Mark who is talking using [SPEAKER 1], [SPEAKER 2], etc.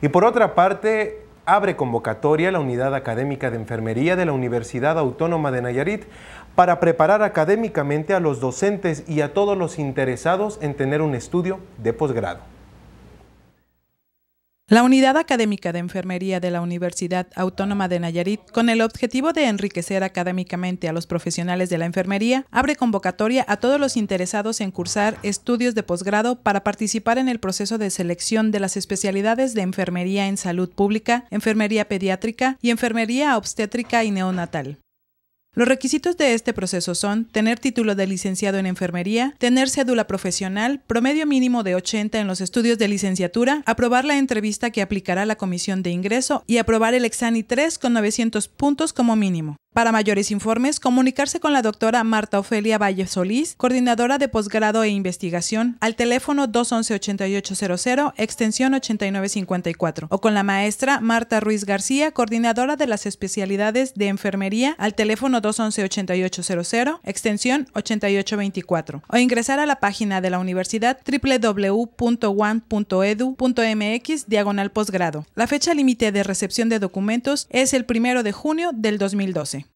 [SPEAKER 1] Y por otra parte, abre convocatoria la Unidad Académica de Enfermería de la Universidad Autónoma de Nayarit para preparar académicamente a los docentes y a todos los interesados en tener un estudio de posgrado.
[SPEAKER 2] La Unidad Académica de Enfermería de la Universidad Autónoma de Nayarit, con el objetivo de enriquecer académicamente a los profesionales de la enfermería, abre convocatoria a todos los interesados en cursar estudios de posgrado para participar en el proceso de selección de las especialidades de enfermería en salud pública, enfermería pediátrica y enfermería obstétrica y neonatal. Los requisitos de este proceso son tener título de licenciado en enfermería, tener cédula profesional, promedio mínimo de 80 en los estudios de licenciatura, aprobar la entrevista que aplicará la comisión de ingreso y aprobar el Exani 3 con 900 puntos como mínimo. Para mayores informes, comunicarse con la doctora Marta Ofelia Valle Solís, coordinadora de posgrado e investigación, al teléfono 211-8800, extensión 8954, o con la maestra Marta Ruiz García, coordinadora de las especialidades de enfermería, al teléfono 211-8800, extensión 8824, o ingresar a la página de la universidad www1edumx diagonal posgrado. La fecha límite de recepción de documentos es el primero de junio del 2012.